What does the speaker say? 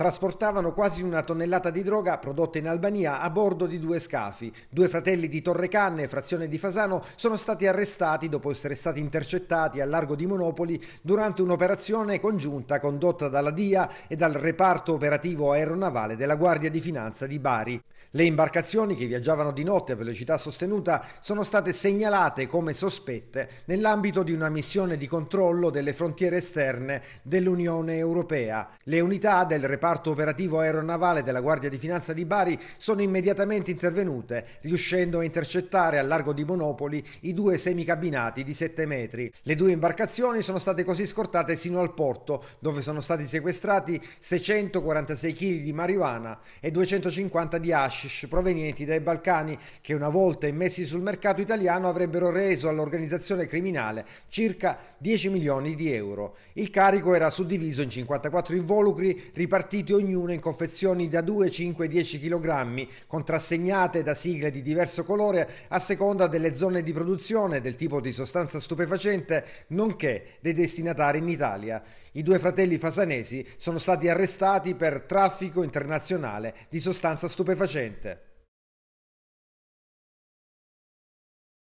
Trasportavano quasi una tonnellata di droga prodotta in Albania a bordo di due scafi. Due fratelli di Torrecanne, frazione di Fasano, sono stati arrestati dopo essere stati intercettati al largo di Monopoli durante un'operazione congiunta condotta dalla DIA e dal reparto operativo aeronavale della Guardia di Finanza di Bari. Le imbarcazioni che viaggiavano di notte a velocità sostenuta sono state segnalate come sospette nell'ambito di una missione di controllo delle frontiere esterne dell'Unione Europea. Le unità del reparto reparto operativo aeronavale della Guardia di Finanza di Bari sono immediatamente intervenute, riuscendo a intercettare al largo di Monopoli i due semicabinati di 7 metri. Le due imbarcazioni sono state così scortate sino al porto, dove sono stati sequestrati 646 kg di marijuana e 250 di hashish provenienti dai Balcani, che una volta immessi sul mercato italiano avrebbero reso all'organizzazione criminale circa 10 milioni di euro. Il carico era suddiviso in 54 involucri ripartiti partite ognuna in confezioni da 2, 5 10 kg, contrassegnate da sigle di diverso colore a seconda delle zone di produzione, del tipo di sostanza stupefacente, nonché dei destinatari in Italia. I due fratelli fasanesi sono stati arrestati per traffico internazionale di sostanza stupefacente.